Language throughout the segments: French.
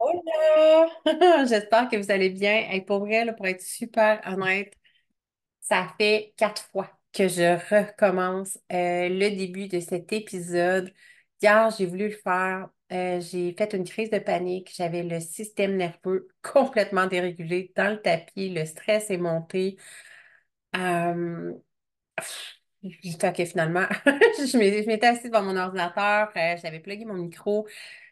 Hola! J'espère que vous allez bien. Et pour vrai, pour être super honnête, ça fait quatre fois que je recommence euh, le début de cet épisode. Hier, j'ai voulu le faire. Euh, j'ai fait une crise de panique. J'avais le système nerveux complètement dérégulé dans le tapis. Le stress est monté. Euh... que finalement, je m'étais assise devant mon ordinateur. Euh, j'avais plugué mon micro.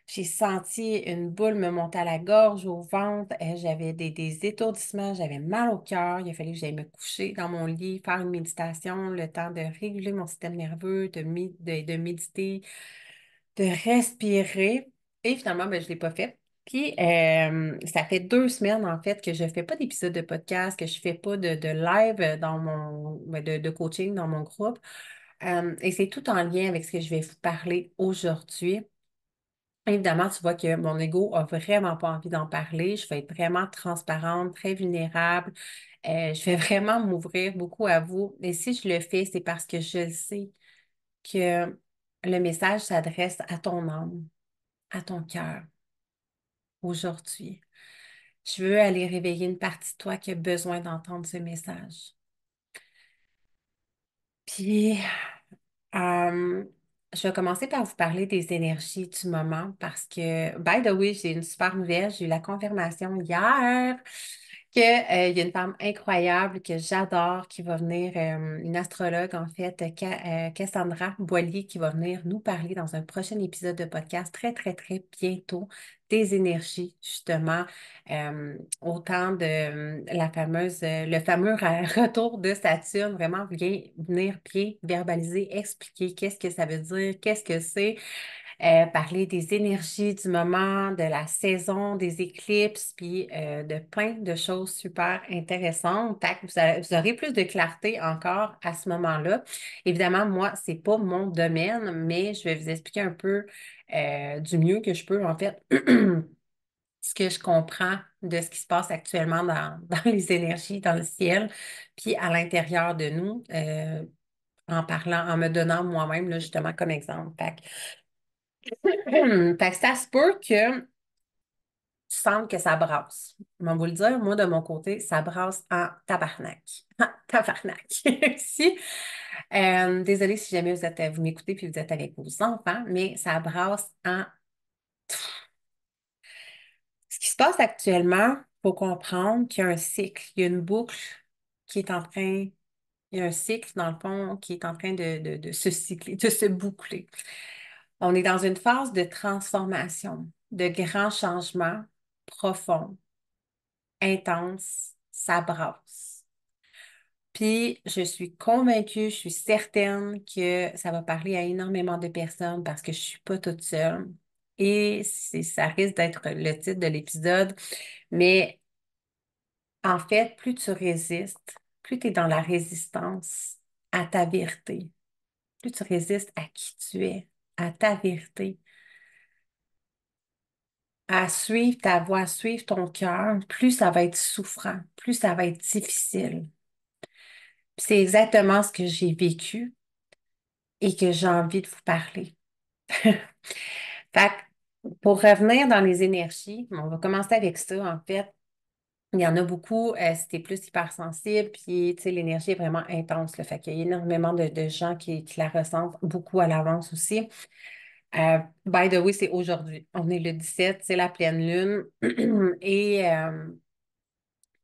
J'ai senti une boule me monter à la gorge, au ventre. Euh, j'avais des, étourdissements, j'avais mal au cœur. Il a fallu que j'aille me coucher dans mon lit, faire une méditation, le temps de réguler mon système nerveux, de, de, méditer, de respirer. Et finalement, ben, je ne l'ai pas fait. Puis, euh, ça fait deux semaines, en fait, que je ne fais pas d'épisode de podcast, que je ne fais pas de, live dans mon, ben, de, coaching dans mon groupe. Euh, et c'est tout en lien avec ce que je vais vous parler aujourd'hui. Évidemment, tu vois que mon ego a vraiment pas envie d'en parler. Je vais être vraiment transparente, très vulnérable. Euh, je vais vraiment m'ouvrir beaucoup à vous. Et si je le fais, c'est parce que je sais que le message s'adresse à ton âme, à ton cœur, aujourd'hui. Je veux aller réveiller une partie de toi qui a besoin d'entendre ce message. Puis, euh, je vais commencer par vous parler des énergies du moment parce que, by the way, j'ai une super nouvelle. J'ai eu la confirmation hier qu'il euh, y a une femme incroyable que j'adore qui va venir, euh, une astrologue en fait, euh, Cassandra Boilier, qui va venir nous parler dans un prochain épisode de podcast très, très, très bientôt. Des énergies, justement, euh, autant de euh, la fameuse, euh, le fameux retour de Saturne, vraiment venir pied, verbaliser, expliquer qu'est-ce que ça veut dire, qu'est-ce que c'est. parler des énergies du moment, de la saison, des éclipses, puis de plein de choses super intéressantes. Tac, vous, vous, aurez plus de clarté encore à ce moment-là. Évidemment, moi, c'est pas mon domaine, mais je vais vous expliquer un peu euh, du mieux que je peux, en fait, ce que je comprends de ce qui se passe actuellement dans, les énergies, dans le ciel, puis à l'intérieur de nous, euh, en parlant, en me donnant moi-même, justement, comme exemple. que... ça se peut que tu que ça brasse. Je vais vous le dire, moi, de mon côté, ça brasse en tabarnak. tabarnak. Euh, désolée si jamais vous, êtes, vous m'écoutez puis vous êtes avec vos enfants, mais ça brasse en... Ce qui se passe actuellement, il faut comprendre qu'il y a un cycle, il y a une boucle qui est en train... Il y a un cycle, dans le fond, qui est en train de, de se cycler, de se boucler. On est dans une phase de transformation, de grands changements profonds, intenses, ça brasse. Puis je suis convaincue, je suis certaine que ça va parler à énormément de personnes parce que je ne suis pas toute seule. Et ça risque d'être le titre de l'épisode. Mais en fait, plus tu résistes, plus tu es dans la résistance à ta vérité, plus tu résistes à qui tu es, à ta vérité, à suivre ta voix, suivre ton cœur, plus ça va être souffrant, plus ça va être difficile c'est exactement ce que j'ai vécu et que j'ai envie de vous parler. fait pour revenir dans les énergies, on va commencer avec ça, en fait. Il y en a beaucoup, c'était euh, plus hypersensible, puis l'énergie est vraiment intense. le fait qu'il y a énormément de, gens qui, la ressentent beaucoup à l'avance aussi. Euh, by the way, c'est aujourd'hui. On est le 17, c'est la pleine lune. et euh,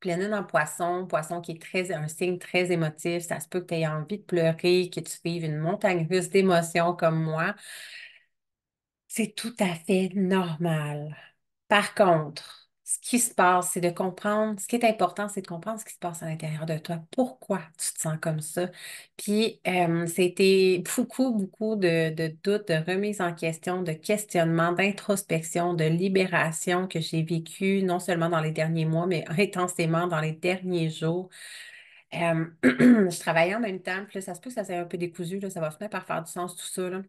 Pleine en poisson, poisson qui est très, un signe très émotif, ça se peut que tu aies envie de pleurer, que tu vives une montagne russe d'émotions comme moi. C'est tout à fait normal. Par contre, ce qui se passe, c'est de comprendre, ce qui est important, c'est de comprendre ce qui se passe à l'intérieur de toi, pourquoi tu te sens comme ça. Puis, c'était euh, beaucoup, beaucoup de, de doutes, de remises en question, de questionnements, d'introspection, de libération que j'ai vécu, non seulement dans les derniers mois, mais intensément dans les derniers jours. Euh, je travaillais en même temps, puis ça se peut que ça s'est un peu décousu, là, ça va finir par faire du sens tout ça. Là.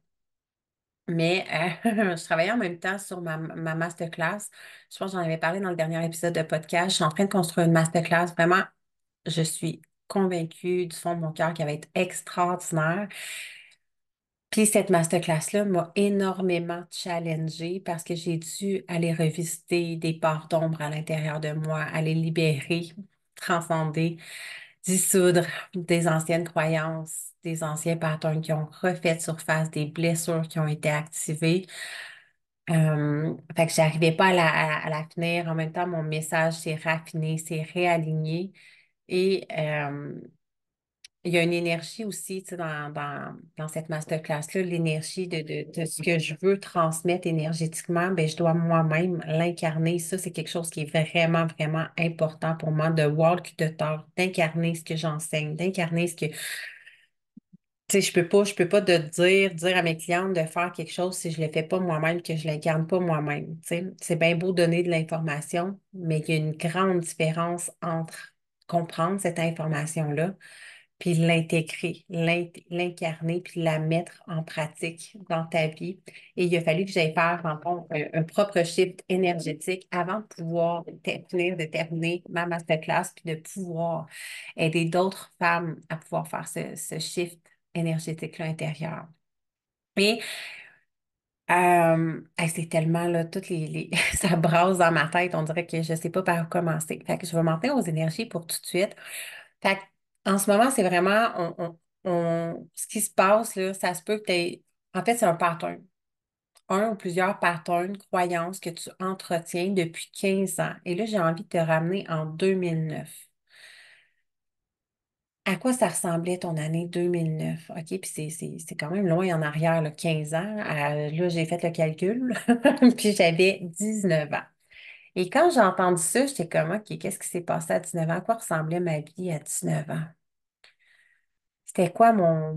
Mais euh, je travaillais en même temps sur ma, ma masterclass. Je pense que j'en avais parlé dans le dernier épisode de podcast. Je suis en train de construire une masterclass. Vraiment, je suis convaincue du fond de mon cœur qu'elle va être extraordinaire. Puis cette masterclass-là m'a énormément challengée parce que j'ai dû aller revisiter des parts d'ombre à l'intérieur de moi, aller libérer, transcender, dissoudre des anciennes croyances, des anciens patterns qui ont refait surface, des blessures qui ont été activées. fait que j'arrivais pas à la, finir. En même temps, mon message s'est raffiné, s'est réaligné. Et il y a une énergie aussi dans, dans, dans, cette masterclass-là, l'énergie de, ce que je veux transmettre énergétiquement, bien, je dois moi-même l'incarner. Ça, c'est quelque chose qui est vraiment, vraiment important pour moi de walk de tort, d'incarner ce que j'enseigne, d'incarner ce que. Tu sais, je peux pas, je peux pas de dire, dire à mes clientes de faire quelque chose si je ne le fais pas moi-même, que je l'incarne pas moi-même. Tu sais, c'est bien beau donner de l'information, mais il y a une grande différence entre comprendre cette information-là, puis l'intégrer, l'incarner, puis la mettre en pratique dans ta vie. Et il a fallu que j'aille faire un, un, propre shift énergétique avant de pouvoir finir de terminer ma masterclass, puis de pouvoir aider d'autres femmes à pouvoir faire ce, ce shift énergétique-là intérieur. Et euh, c'est tellement là, toutes les, ça brasse dans ma tête. On dirait que je ne sais pas par où commencer. Fait que je vais monter aux énergies pour tout de suite. Fait que en ce moment, c'est vraiment on, ce qui se passe, là, ça se peut que tu En fait, c'est un pattern. Un ou plusieurs patterns, croyances que tu entretiens depuis 15 ans. Et là, j'ai envie de te ramener en 2009. À quoi ça ressemblait ton année 2009? OK, puis c'est quand même loin en arrière, là, 15 ans. là, j'ai fait le calcul, puis j'avais 19 ans. Et quand j'ai entendu ça, j'étais comme, OK, qu'est-ce qui s'est passé à 19 ans? À quoi ressemblait ma vie à 19 ans? C'était quoi mon,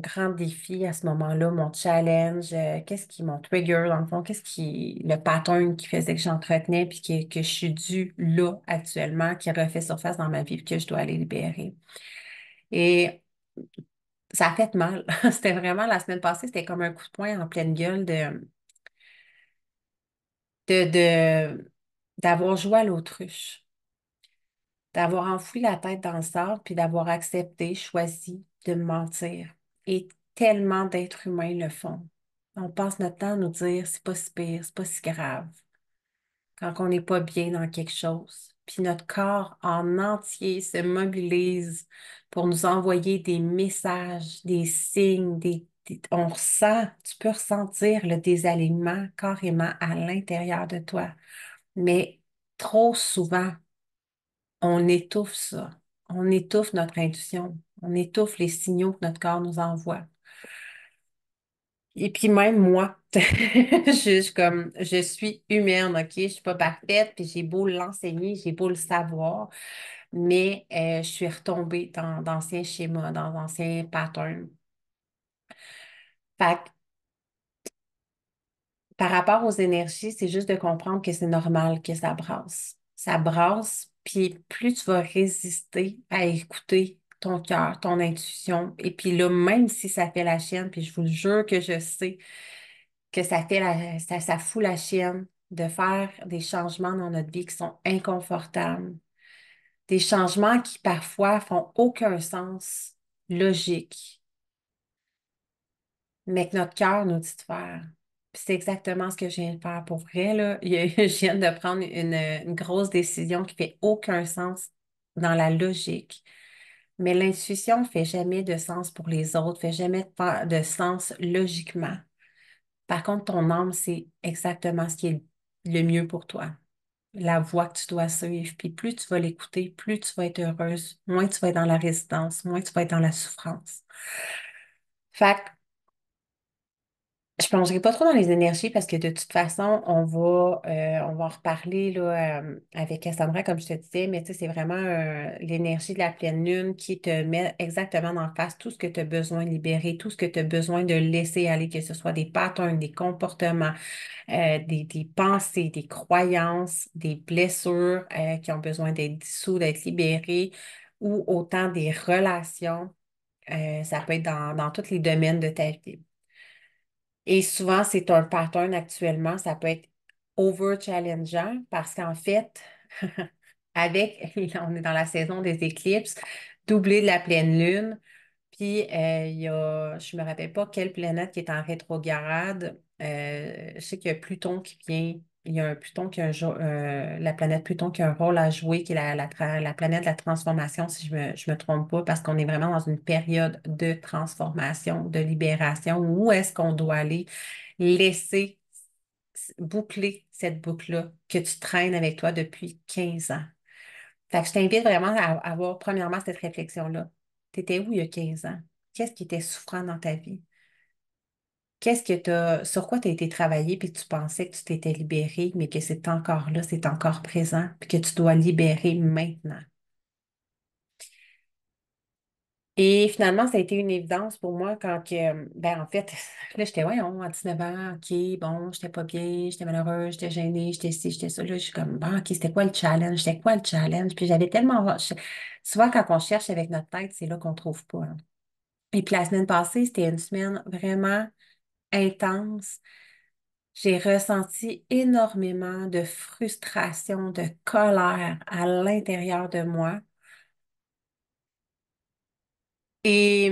grand défi à ce moment-là, mon challenge? Euh, qu'est-ce qui, mon trigger, dans le fond, qu'est-ce qui, le pattern qui faisait que j'entretenais puis que, je suis dû là actuellement, qui refait surface dans ma vie que je dois aller libérer? Et ça a fait mal. c'était vraiment la semaine passée, c'était comme un coup de poing en pleine gueule De, de, d'avoir joué à l'autruche, d'avoir enfoui la tête dans le sable, puis d'avoir accepté, choisi de mentir. Et tellement d'êtres humains le font. On passe notre temps à nous dire c'est pas si pire, c'est pas si grave, quand on n'est pas bien dans quelque chose. Puis notre corps en entier se mobilise pour nous envoyer des messages, des signes, des on ressent, tu peux ressentir le désalignement carrément à l'intérieur de toi. Mais trop souvent, on étouffe ça. On étouffe notre intuition. On étouffe les signaux que notre corps nous envoie. Et puis même moi, je, comme, je suis humaine, OK? Je ne suis pas parfaite, puis j'ai beau l'enseigner, j'ai beau le savoir, mais euh, je suis retombée dans d'anciens schémas, dans d'anciens patterns. Fait par rapport aux énergies, c'est juste de comprendre que c'est normal que ça brasse. Ça brasse, puis plus tu vas résister à écouter ton cœur, ton intuition, et puis là, même si ça fait la chienne, puis je vous jure que je sais que ça fait la, ça, ça fout la chienne de faire des changements dans notre vie qui sont inconfortables, des changements qui parfois font aucun sens logique, mais que notre cœur nous dit de faire c'est exactement ce que je viens de faire pour vrai. Je viens de prendre une, grosse décision qui fait aucun sens dans la logique. Mais l'intuition ne fait jamais de sens pour les autres, fait jamais de, sens logiquement. Par contre, ton âme, c'est exactement ce qui est le mieux pour toi. La voie que tu dois suivre. Puis plus tu vas l'écouter, plus tu vas être heureuse, moins tu vas être dans la résistance, moins tu vas être dans la souffrance. Fait je ne plongerai pas trop dans les énergies parce que de toute façon, on va, euh, on va en reparler là, euh, avec Cassandra, comme je te disais, mais c'est vraiment euh, l'énergie de la pleine lune qui te met exactement en face tout ce que tu as besoin de libérer, tout ce que tu as besoin de laisser aller, que ce soit des patterns, des comportements, des, pensées, des croyances, des blessures qui ont besoin d'être dissous, d'être libérées, ou autant des relations. ça peut être dans, dans tous les domaines de ta vie. Et souvent, c'est un pattern actuellement, ça peut être over-challengeant parce qu'en fait, avec, on est dans la saison des éclipses, doublé de la pleine lune, puis euh, il y a, je ne me rappelle pas quelle planète qui est en rétrograde, euh, je sais qu'il y a Pluton qui vient il y a euh, la planète Pluton qui a un rôle à jouer, qui est la, la planète de la transformation, si je ne me, trompe pas, parce qu'on est vraiment dans une période de transformation, de libération. Où est-ce qu'on doit aller laisser boucler cette boucle-là que tu traînes avec toi depuis 15 ans? je t'invite vraiment à avoir premièrement cette réflexion-là. Tu étais où il y a 15 ans? Qu'est-ce qui était souffrant dans ta vie? Qu'est-ce que as. sur quoi tu as été travaillé puis tu pensais que tu t'étais libéré, mais que c'est encore là, c'est encore présent, puis que tu dois libérer maintenant? Et finalement, ça a été une évidence pour moi quand que, ben en fait, là, j'étais, voyons, à 19 ans, OK, bon, j'étais pas bien, j'étais malheureuse, j'étais gênée, j'étais ci, j'étais ça. Là, je suis comme, bon, OK, c'était quoi le challenge? C'était quoi le challenge? Puis j'avais tellement. Souvent, quand on cherche avec notre tête, c'est là qu'on trouve pas. Hein. Et puis la semaine passée, c'était une semaine vraiment intense, j'ai ressenti énormément de frustration, de colère à l'intérieur de moi. Et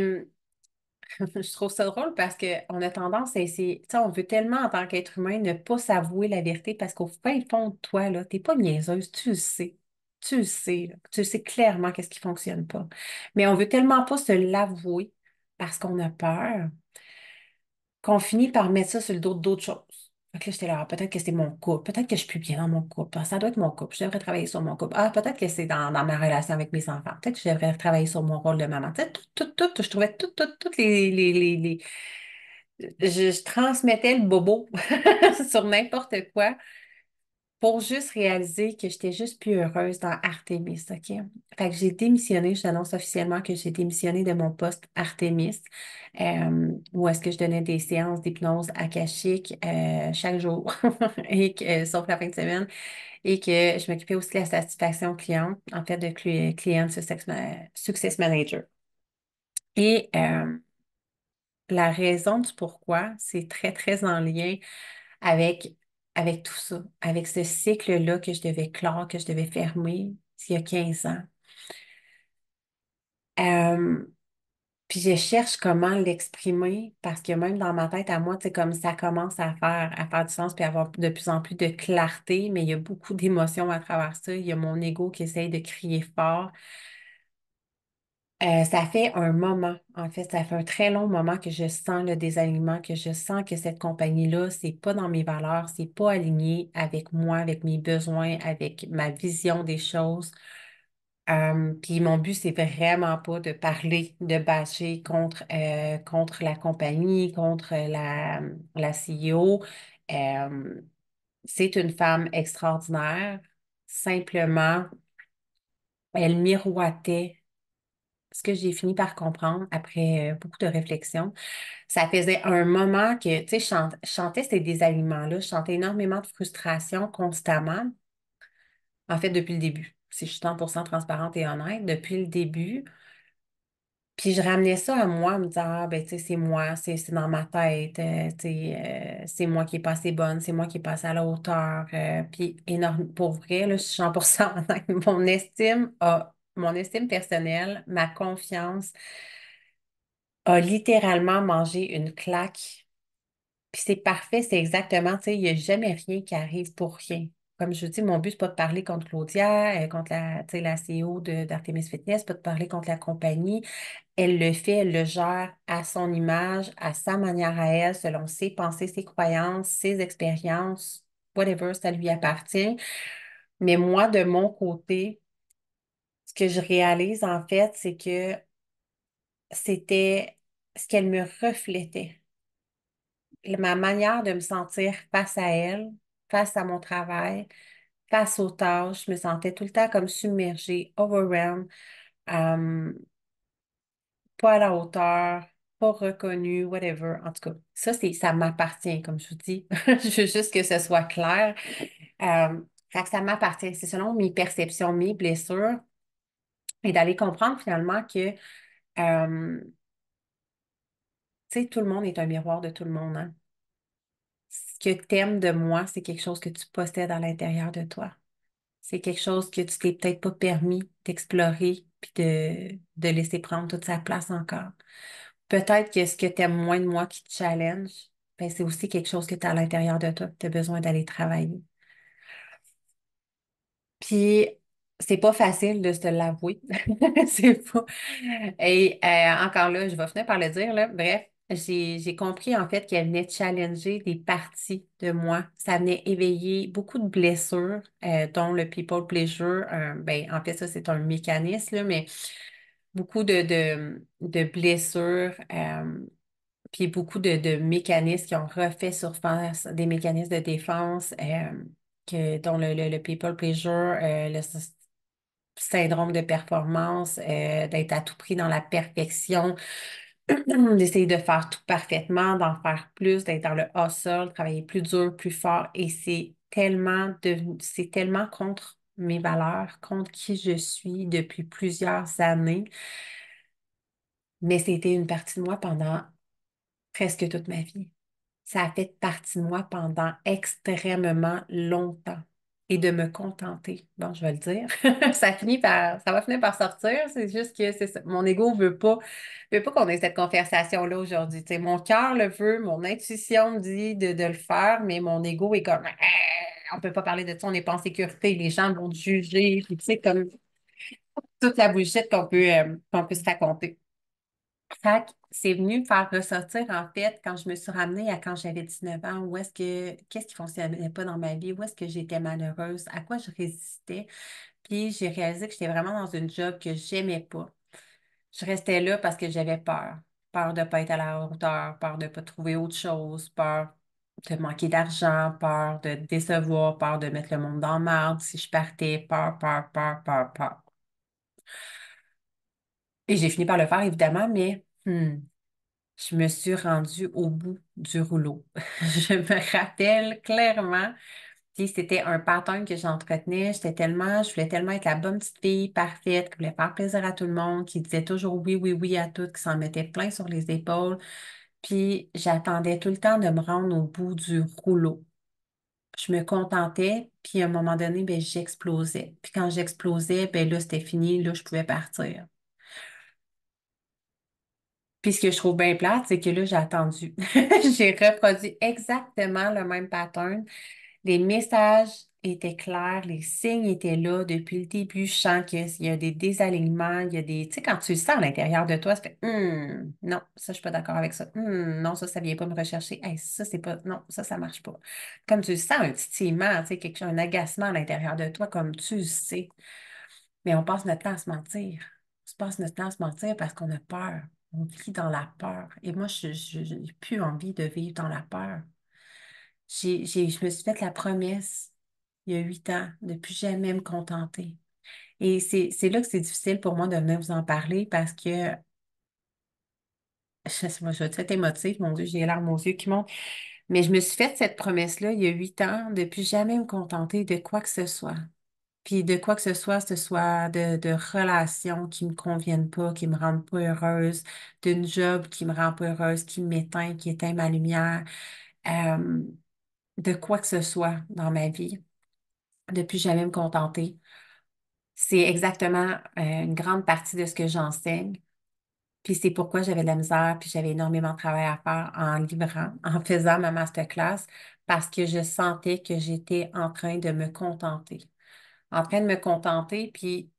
je trouve ça drôle parce qu'on a tendance à essayer, tu sais, on veut tellement en tant qu'être humain ne pas s'avouer la vérité parce qu'au fin fond de toi, là, n'es pas niaiseuse, tu le sais. Tu le sais, tu sais clairement qu'est-ce qui fonctionne pas. Mais on veut tellement pas se l'avouer parce qu'on a peur qu'on finit par mettre ça sur le dos d'autres choses. là, j'étais là, ah, peut-être que c'est mon couple, peut-être que je suis bien dans mon couple, hein, ça doit être mon couple, je devrais travailler sur mon couple. Ah, peut-être que c'est dans, ma relation avec mes enfants, peut-être que je devrais travailler sur mon rôle de maman. Tu sais, tout, tout, tout, je trouvais tout, tout, toutes les, les, les, je, transmettais le bobo sur n'importe quoi pour juste réaliser que j'étais juste plus heureuse dans Artemis, OK? Fait que j'ai démissionné, je officiellement que j'ai démissionné de mon poste Artemis, euh, où est-ce que je donnais des séances d'hypnose akashique euh, chaque jour, et que, euh, sauf la fin de semaine, et que je m'occupais aussi de la satisfaction client, en fait, de client success, manager. Et la raison du pourquoi, c'est très, très en lien avec avec tout ça, avec ce cycle-là que je devais clore, que je devais fermer il y a 15 ans. Euh, puis je cherche comment l'exprimer parce que même dans ma tête à moi, c'est comme ça commence à faire, à faire du sens puis avoir de plus en plus de clarté, mais il y a beaucoup d'émotions à travers ça. Il y a mon ego qui essaye de crier fort. Euh, ça fait un moment, en fait, ça fait un très long moment que je sens le désalignement, que je sens que cette compagnie-là, c'est pas dans mes valeurs, c'est pas aligné avec moi, avec mes besoins, avec ma vision des choses. Euh, puis mon but, c'est vraiment pas de parler, de bâcher contre, euh, la compagnie, contre la, la CEO. c'est une femme extraordinaire. Simplement, elle miroitait ce que j'ai fini par comprendre après euh, beaucoup de réflexions, ça faisait un moment que, tu sais, je chantais ces désaliments là je chantais énormément de frustration constamment, en fait, depuis le début. Si je suis 100% transparente et honnête, depuis le début, puis je ramenais ça à moi en me disant, ah, ben, tu sais, c'est moi, c'est dans ma tête, euh, tu sais, euh, c'est moi qui est pas assez bonne, c'est moi qui est pas à la hauteur. puis énorme, pour vrai, je suis 100% honnête, mon estime a mon estime personnelle, ma confiance a littéralement mangé une claque. Puis c'est parfait, c'est exactement, tu sais, il n'y a jamais rien qui arrive pour rien. Comme je dis, mon but, c'est pas de parler contre Claudia, euh, contre la, la CEO d'Artemis Fitness, pas de parler contre la compagnie. Elle le fait, elle le gère à son image, à sa manière à elle, selon ses pensées, ses croyances, ses expériences, whatever, ça lui appartient. Mais moi, de mon côté, ce que je réalise, en fait, c'est que c'était ce qu'elle me reflétait. Ma manière de me sentir face à elle, face à mon travail, face aux tâches, je me sentais tout le temps comme submergée, overwhelmed, euh, pas à la hauteur, pas reconnue, whatever. En tout cas, ça, ça m'appartient, comme je vous dis. je veux juste que ce soit clair. Euh, ça m'appartient. C'est selon mes perceptions, mes blessures, et d'aller comprendre finalement que euh, tout le monde est un miroir de tout le monde. Hein. Ce que tu aimes de moi, c'est quelque chose que tu possèdes à l'intérieur de toi. C'est quelque chose que tu t'es peut-être pas permis d'explorer puis de, laisser prendre toute sa place encore. Peut-être que ce que tu aimes moins de moi qui te challenge, ben c'est aussi quelque chose que tu as à l'intérieur de toi, tu as besoin d'aller travailler. Puis c'est pas facile de se l'avouer. c'est pas. Et euh, encore là, je vais finir par le dire, là. Bref, j'ai compris en fait qu'elle venait challenger des parties de moi. Ça venait éveiller beaucoup de blessures, euh, dont le people pleasure. Euh, ben, en fait, ça, c'est un mécanisme, mais beaucoup de, blessures. puis beaucoup de, mécanismes qui ont refait surface, des mécanismes de défense que, dont le, people pleasure, euh, le syndrome de performance, euh, d'être à tout prix dans la perfection, d'essayer de faire tout parfaitement, d'en faire plus, d'être dans le hustle, travailler plus dur, plus fort. Et c'est tellement c'est tellement contre mes valeurs, contre qui je suis depuis plusieurs années. Mais c'était une partie de moi pendant presque toute ma vie. Ça a fait partie de moi pendant extrêmement longtemps et de me contenter. Bon, je vais le dire. ça finit par, ça va finir par sortir. C'est juste que c'est Mon ego veut pas, veut pas qu'on ait cette conversation-là aujourd'hui. mon cœur le veut, mon intuition me dit de, le faire, mais mon ego est comme, ah, on ne peut pas parler de ça, on n'est pas en sécurité, les gens vont juger. c'est comme toute la bullshit qu'on peut, euh, qu'on peut se raconter. Ça, c'est venu me faire ressortir, en fait, quand je me suis ramenée à quand j'avais 19 ans, où est-ce que, qu'est-ce qui fonctionnait pas dans ma vie, où est-ce que j'étais malheureuse, à quoi je résistais. Puis j'ai réalisé que j'étais vraiment dans une job que j'aimais pas. Je restais là parce que j'avais peur. Peur de ne pas être à la hauteur, peur de ne pas trouver autre chose, peur de manquer d'argent, peur de décevoir, peur de mettre le monde en marde si je partais, peur, peur, peur, peur, peur. Et j'ai fini par le faire, évidemment, mais hmm, je me suis rendue au bout du rouleau. je me rappelle clairement. que c'était un pattern que j'entretenais. J'étais tellement, je voulais tellement être la bonne petite fille parfaite, qui voulait faire plaisir à tout le monde, qui disait toujours oui, oui, oui à tout, qui s'en mettait plein sur les épaules. Puis j'attendais tout le temps de me rendre au bout du rouleau. Je me contentais, puis à un moment donné, ben, j'explosais. Puis quand j'explosais, ben là, c'était fini, là, je pouvais partir. Puis ce que je trouve bien plate, c'est que là, j'ai attendu. j'ai reproduit exactement le même pattern. Les messages étaient clairs, les signes étaient là depuis le début. Je sens qu'il y a des désalignements, il y a des. Tu sais, quand tu le sens à l'intérieur de toi, c'est hum, non, ça, je suis pas d'accord avec ça. Hum, non, ça, ça vient pas me rechercher. ça, c'est pas. Non, ça, ça marche pas. Comme tu le sens un petit titillement, tu sais, quelque chose, un agacement à l'intérieur de toi, comme tu le sais. Mais on passe notre temps à se mentir. On passe notre temps à se mentir parce qu'on a peur on vit dans la peur. Et moi, je, n'ai plus envie de vivre dans la peur. je me suis faite la promesse il y a huit ans de plus jamais me contenter. Et c'est, là que c'est difficile pour moi de venir vous en parler parce que je, moi, je émotive, mon Dieu, j'ai l'air larmes aux yeux qui montent. Mais je me suis faite cette promesse-là il y a huit ans de plus jamais me contenter de quoi que ce soit. Puis de quoi que ce soit, ce soit de, de relations qui me conviennent pas, qui me rendent pas heureuse, d'une job qui me rend pas heureuse, qui m'éteint, qui éteint ma lumière, de quoi que ce soit dans ma vie, de plus jamais me contenter. C'est exactement euh, une grande partie de ce que j'enseigne. Puis c'est pourquoi j'avais de la misère, puis j'avais énormément de travail à faire en livrant, en faisant ma masterclass, parce que je sentais que j'étais en train de me contenter en train de me contenter. Puis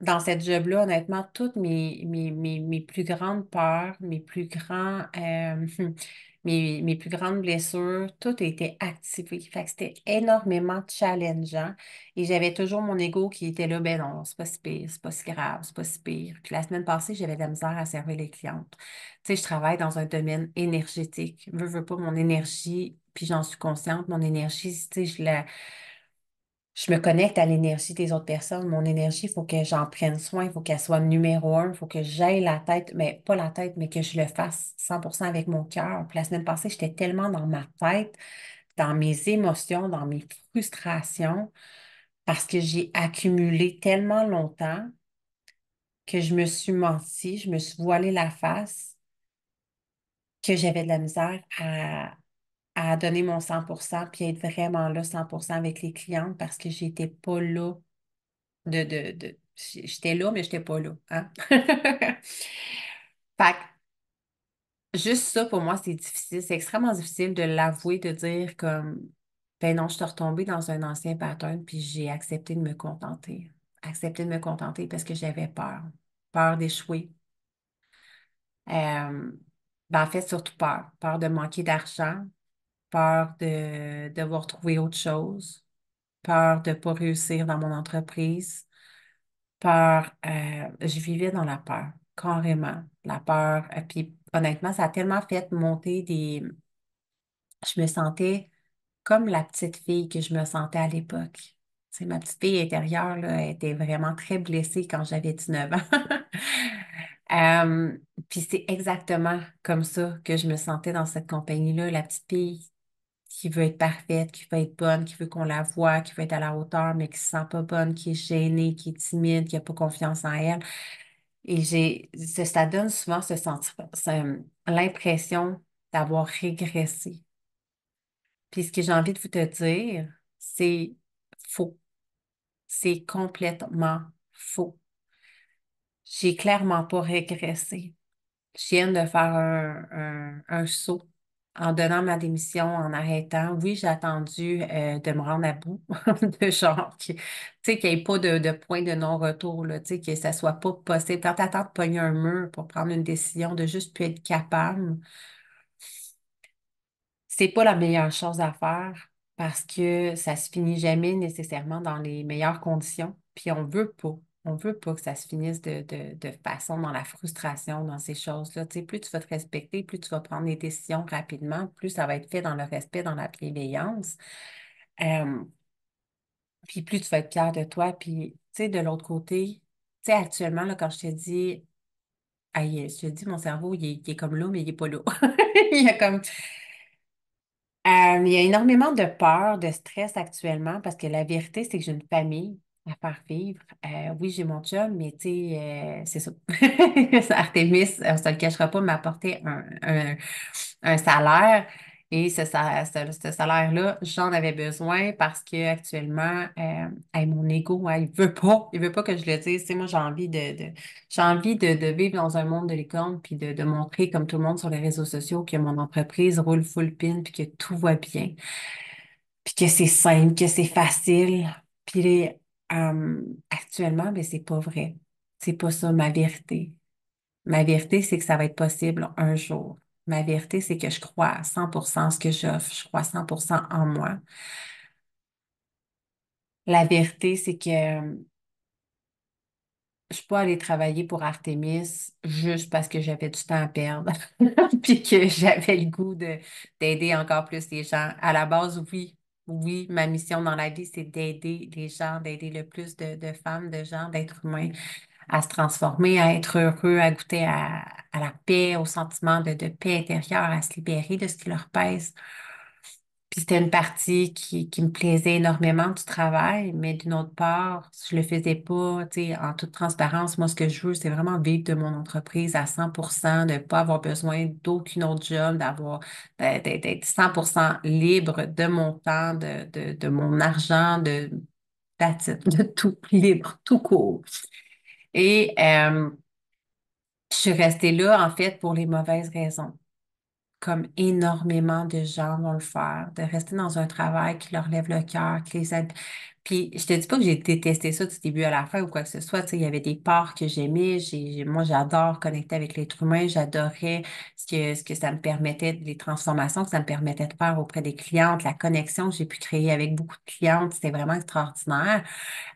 dans cette job-là, honnêtement, toutes mes, mes, plus grandes peurs, mes plus grands, euh, mes, plus grandes blessures, tout était activé. Fait que c'était énormément challengeant. Et j'avais toujours mon ego qui était là, ben non, c'est pas si pire, c'est pas si grave, c'est pas si pire. Puis la semaine passée, j'avais de la misère à servir les clientes. Tu sais, je travaille dans un domaine énergétique. Veux, veux pas, mon énergie, puis j'en suis consciente, mon énergie, tu sais, je la je me connecte à l'énergie des autres personnes. Mon énergie, il faut que j'en prenne soin, il faut qu'elle soit numéro un, il faut que j'aille la tête, mais pas la tête, mais que je le fasse 100% avec mon cœur. la semaine passée, j'étais tellement dans ma tête, dans mes émotions, dans mes frustrations, parce que j'ai accumulé tellement longtemps que je me suis menti, je me suis voilé la face, que j'avais de la misère à, à donner mon 100 puis être vraiment là 100 avec les clientes parce que j'étais pas là. De, j'étais là, mais j'étais pas là. Hein. fait que, juste ça, pour moi, c'est difficile. C'est extrêmement difficile de l'avouer, de dire comme, ben non, je suis retombée dans un ancien pattern, puis j'ai accepté de me contenter. Accepté de me contenter parce que j'avais peur. Peur d'échouer. Euh, ben en fait, surtout peur. Peur de manquer d'argent, peur de devoir trouver autre chose, peur de ne pas réussir dans mon entreprise, peur, euh, je vivais dans la peur, carrément, la peur. Et puis honnêtement, ça a tellement fait monter des... Je me sentais comme la petite fille que je me sentais à l'époque. C'est ma petite fille intérieure là, était vraiment très blessée quand j'avais 19 ans. Euh, puis c'est exactement comme ça que je me sentais dans cette compagnie-là, la petite fille qui veut être parfaite, qui veut être bonne, qui veut qu'on la voie, qui veut être à la hauteur, mais qui se sent pas bonne, qui est gênée, qui est timide, qui n'a pas confiance en elle. Et j'ai, ça, donne souvent ce sentiment, l'impression d'avoir régressé. Puis ce que j'ai envie de vous te dire, c'est faux. C'est complètement faux. J'ai clairement pas régressé. Je viens de faire un, un, un saut en donnant ma démission, en arrêtant, oui, j'ai attendu euh, de me rendre à bout, de genre, tu sais, qu'il n'y ait pas de, point de non-retour, tu sais, que ça ne soit pas possible. Quand tu attends de pogner un mur pour prendre une décision, de juste plus être capable, c'est pas la meilleure chose à faire parce que ça se finit jamais nécessairement dans les meilleures conditions, puis on veut pas on ne veut pas que ça se finisse de, façon dans la frustration, dans ces choses-là. Tu plus tu vas te respecter, plus tu vas prendre des décisions rapidement, plus ça va être fait dans le respect, dans la bienveillance. Euh, puis plus tu vas être fier de toi. Puis, tu sais, de l'autre côté, tu sais, actuellement, là, quand je te dis, je te dis, mon cerveau, il est, comme l'eau, mais il n'est pas l'eau. il y a comme. Euh, il y a énormément de peur, de stress actuellement parce que la vérité, c'est que j'ai une famille à faire vivre. Euh, oui, j'ai mon job, mais tu sais, euh, c'est ça. Artemis, on ne se le cachera pas, m'a apporté un, un, salaire. Et ce, salaire-là, j'en avais besoin parce qu'actuellement euh, mon ego, hein, il veut pas, il veut pas que je le dise. sais moi, j'ai envie de, j'ai envie de, vivre dans un monde de licorne, puis de, de, montrer, comme tout le monde sur les réseaux sociaux, que mon entreprise roule full pin, puis que tout va bien, puis que c'est simple, que c'est facile. Puis les, actuellement, mais ben, c'est pas vrai. C'est pas ça ma vérité. Ma vérité, c'est que ça va être possible un jour. Ma vérité, c'est que je crois à 100% ce que j'offre. Je crois 100% en moi. La vérité, c'est que je peux aller travailler pour Artemis juste parce que j'avais du temps à perdre, puis que j'avais le goût d'aider encore plus les gens. À la base, oui, oui, ma mission dans la vie, c'est d'aider les gens, d'aider le plus de, femmes, de gens, d'êtres humains à se transformer, à être heureux, à goûter à, la paix, au sentiment de, de, paix intérieure, à se libérer de ce qui leur pèse. Puis c'était une partie qui, qui me plaisait énormément du travail, mais d'une autre part, je le faisais pas, tu sais, en toute transparence. Moi, ce que je veux, c'est vraiment vivre de mon entreprise à 100 de ne pas avoir besoin d'aucune autre job, d'avoir, d'être 100 libre de mon temps, de, de, de mon argent, de, de tout, libre, tout court. Et euh, je suis restée là, en fait, pour les mauvaises raisons comme énormément de gens vont le faire, de rester dans un travail qui leur lève le cœur, qui les, aide... Puis je te dis pas que j'ai détesté ça du début à la fin ou quoi que ce soit. Tu sais, il y avait des parts que j'aimais. J'ai, moi, j'adore connecter avec l'être humain. J'adorais ce que, ce que ça me permettait, les transformations que ça me permettait de faire auprès des clientes, la connexion que j'ai pu créer avec beaucoup de clientes. C'était vraiment extraordinaire.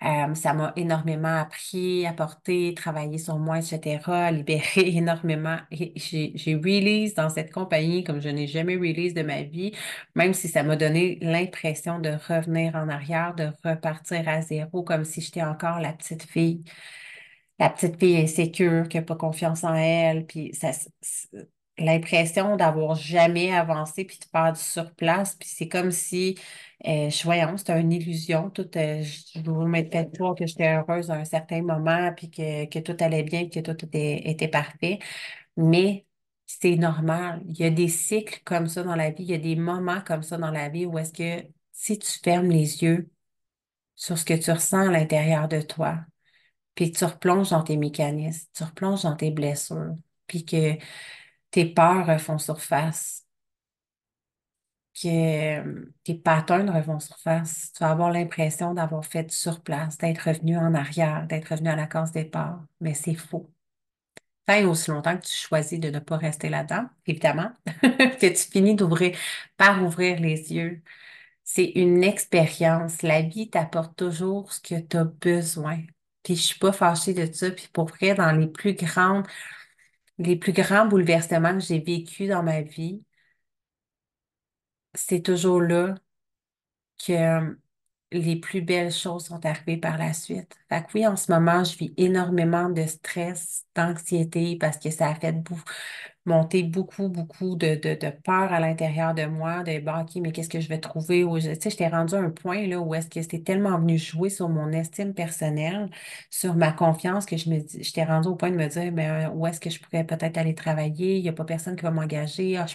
Euh, ça m'a énormément appris, apporté, travaillé sur moi, etc., libéré énormément. J'ai, j'ai release dans cette compagnie comme je n'ai jamais release de ma vie, même si ça m'a donné l'impression de revenir en arrière, de revenir partir à zéro, comme si j'étais encore la petite fille. La petite fille insécure, qui n'a pas confiance en elle, puis ça, l'impression d'avoir jamais avancé, puis de faire du place puis c'est comme si, euh, je voyons, c'était une illusion, tout, euh, je, je vous mettais de que j'étais heureuse à un certain moment, puis que, tout allait bien, que tout était, était parfait, mais c'est normal. Il y a des cycles comme ça dans la vie, il y a des moments comme ça dans la vie où est-ce que si tu fermes les yeux, sur ce que tu ressens à l'intérieur de toi, puis que tu replonges dans tes mécanismes, tu replonges dans tes blessures, puis que tes peurs refont surface, que euh, tes patterns refont surface. Tu vas avoir l'impression d'avoir fait sur place, d'être revenu en arrière, d'être revenu à la case départ, mais c'est faux. Tant aussi longtemps que tu choisis de ne pas rester là-dedans, évidemment, que tu finis d'ouvrir, par ouvrir les yeux c'est une expérience. La vie t'apporte toujours ce que tu as besoin. Puis je suis pas fâchée de ça. Puis pour vrai, dans les plus grandes, les plus grands bouleversements que j'ai vécu dans ma vie, c'est toujours là que euh, les plus belles choses sont arrivées par la suite. Fait que oui, en ce moment, je vis énormément de stress, d'anxiété parce que ça a fait beaucoup, monter beaucoup, beaucoup de, peur à l'intérieur de moi, de bah, OK, mais qu'est-ce que je vais trouver? Je tu sais, j'étais à un point là, où est-ce que c'était tellement venu jouer sur mon estime personnelle, sur ma confiance, que je me j'étais rendue au point de me dire mais ben, où est-ce que je pourrais peut-être aller travailler? Il n'y a pas personne qui va m'engager, ah, je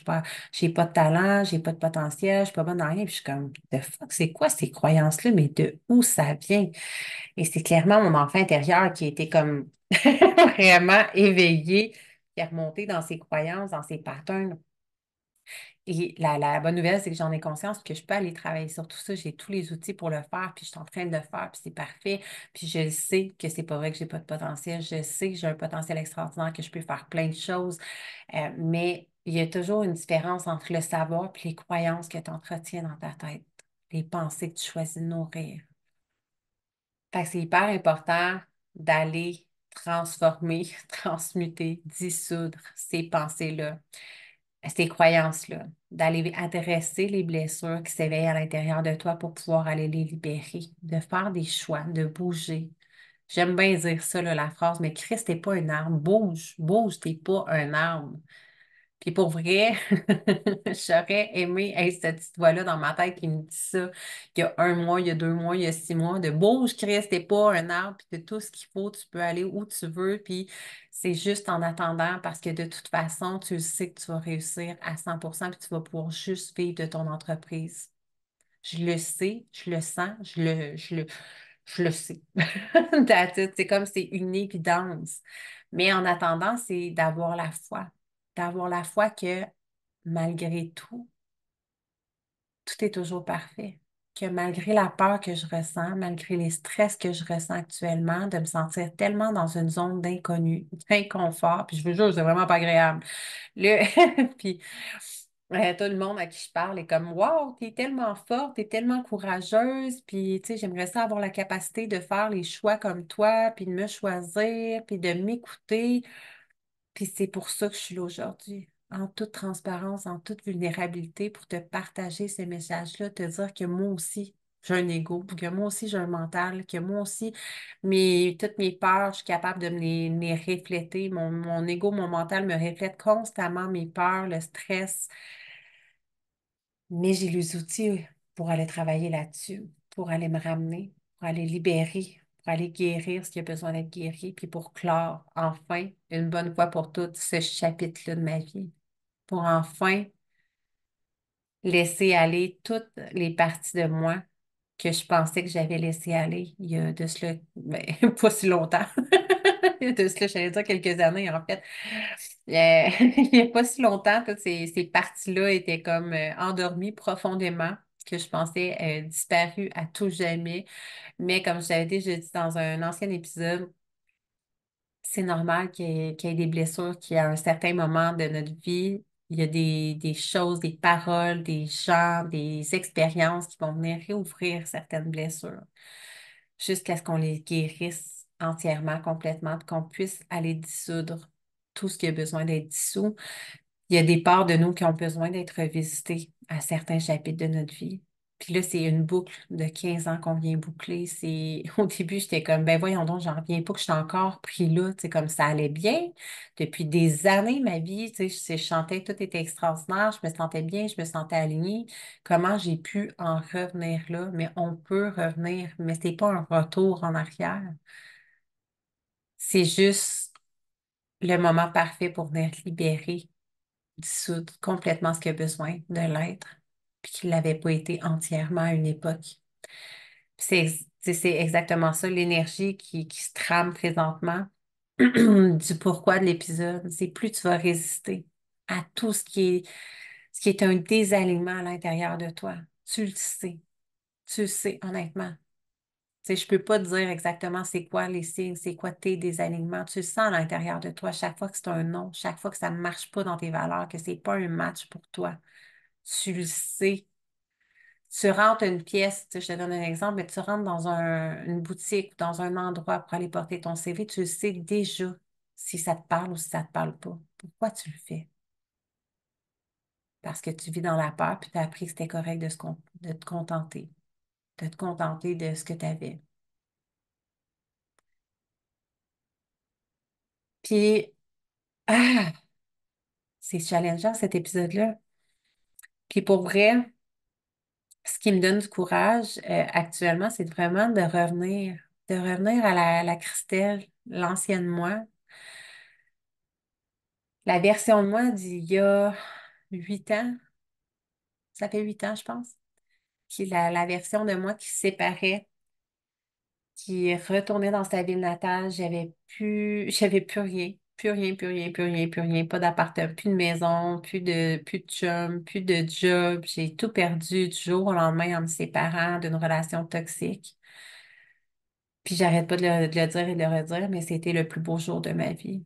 n'ai pas, de talent, j'ai pas de potentiel, je ne suis pas bonne dans rien. Puis je suis comme de fuck, c'est quoi ces croyances-là, mais de où ça vient? Et c'est clairement mon enfant intérieur qui était comme vraiment éveillé qui remonter dans ses croyances, dans ses patterns. Et la, bonne nouvelle, c'est que j'en ai conscience, que je peux aller travailler sur tout ça. J'ai tous les outils pour le faire, puis je suis en train de le faire, puis c'est parfait. Puis je sais que c'est pas vrai que j'ai pas de potentiel. Je sais que j'ai un potentiel extraordinaire, que je peux faire plein de choses. Euh, mais il y a toujours une différence entre le savoir et les croyances que tu entretiens dans ta tête, les pensées que tu choisis de nourrir. Fait que c'est hyper important d'aller transformer, transmuter, dissoudre ces pensées-là, ces croyances-là, d'aller adresser les blessures qui s'éveillent à l'intérieur de toi pour pouvoir aller les libérer, de faire des choix, de bouger. J'aime bien dire ça, la phrase, mais Christ, n'est pas une arme, bouge, bouge, n'es pas un arme ». Puis pour vrai, j'aurais aimé cette petite voix-là dans ma tête qui me dit ça, qu'il y a un mois, il y a deux mois, il y a six mois, de bouge, Chris, t'es pas un arbre, puis de tout ce qu'il faut, tu peux aller où tu veux, puis c'est juste en attendant parce que de toute façon, tu sais que tu vas réussir à 100 puis tu vas pouvoir juste vivre de ton entreprise. Je le sais, je le sens, je le, je le, sais. c'est comme c'est une évidence. Mais en attendant, c'est d'avoir la foi d'avoir la foi que malgré tout, tout est toujours parfait. Que malgré la peur que je ressens, malgré les stress que je ressens actuellement, de me sentir tellement dans une zone d'inconnu, d'inconfort, puis je vous jure, c'est vraiment pas agréable. Le... puis euh, tout le monde à qui je parle est comme Wow, t'es tellement forte, t'es tellement courageuse, puis tu j'aimerais ça avoir la capacité de faire les choix comme toi, puis de me choisir, puis de m'écouter. Puis c'est pour ça que je suis là aujourd'hui, en toute transparence, en toute vulnérabilité, pour te partager ces messages-là, te dire que moi aussi, j'ai un ego, que moi aussi j'ai un mental, que moi aussi, mes, toutes mes peurs, je suis capable de me les, refléter. Mon, mon ego, mon mental me reflète constamment mes peurs, le stress. Mais j'ai les outils pour aller travailler là-dessus, pour aller me ramener, pour aller libérer, aller guérir ce qui a besoin d'être guéri, puis pour clore enfin, une bonne fois pour toutes, ce chapitre-là de ma vie, pour enfin laisser aller toutes les parties de moi que je pensais que j'avais laissé aller il y a de cela, ben, pas si longtemps, de cela, j'allais dire quelques années en fait. Euh, il n'y a pas si longtemps, toutes ces, ces parties-là étaient comme euh, endormies profondément que je pensais euh, disparu à tout jamais. Mais comme je l'avais déjà dit dans un ancien épisode, c'est normal qu'il y, ait des blessures, qui, à un certain moment de notre vie, il y a des, des choses, des paroles, des gens, des expériences qui vont venir réouvrir certaines blessures jusqu'à ce qu'on les guérisse entièrement, complètement, qu'on puisse aller dissoudre tout ce qui a besoin d'être dissous il y a des parts de nous qui ont besoin d'être visitées à certains chapitres de notre vie. Puis là, c'est une boucle de 15 ans qu'on vient boucler. C'est... Au début, j'étais comme, ben voyons donc, j'en reviens pas que je suis encore pris là. c'est comme ça allait bien. Depuis des années, ma vie, tu sais, je, chantais, tout était extraordinaire. Je me sentais bien, je me sentais alignée. Comment j'ai pu en revenir là? Mais on peut revenir, mais c'est pas un retour en arrière. C'est juste le moment parfait pour venir libérer dissoudre complètement ce qu'il a besoin de l'être, puis qu'il l'avait pas été entièrement à une époque. C'est exactement ça, l'énergie qui, se trame présentement du pourquoi de l'épisode. C'est plus tu vas résister à tout ce qui est, ce qui est un désalignement à l'intérieur de toi. Tu le sais. Tu le sais, honnêtement je ne peux pas te dire exactement c'est quoi les signes, c'est quoi tes désalignements. Tu le sens à l'intérieur de toi chaque fois que c'est un non, chaque fois que ça ne marche pas dans tes valeurs, que ce n'est pas un match pour toi. Tu le sais. Tu rentres une pièce, je te donne un exemple, mais tu rentres dans une boutique ou dans un endroit pour aller porter ton CV, tu le sais déjà si ça te parle ou si ça ne te parle pas. Pourquoi tu le fais? Parce que tu vis dans la peur, puis tu as appris que c'était correct de te contenter de te contenter de ce que tu avais. Puis, c'est challengeant cet épisode-là. Puis pour vrai, ce qui me donne du courage euh, actuellement, c'est vraiment de revenir, de revenir à la, la Christelle, l'ancienne moi, la version de moi d'il y a huit ans. Ça fait huit ans, je pense la, version de moi qui séparait, qui retournait dans sa ville natale, j'avais plus, j'avais plus rien, plus rien, plus rien, plus rien, plus rien, pas d'appartement, plus de maison, plus de, plus de chum, plus de job. J'ai tout perdu du jour au lendemain en me séparant d'une relation toxique. Puis j'arrête pas de de le, dire et de le redire, mais c'était le plus beau jour de ma vie.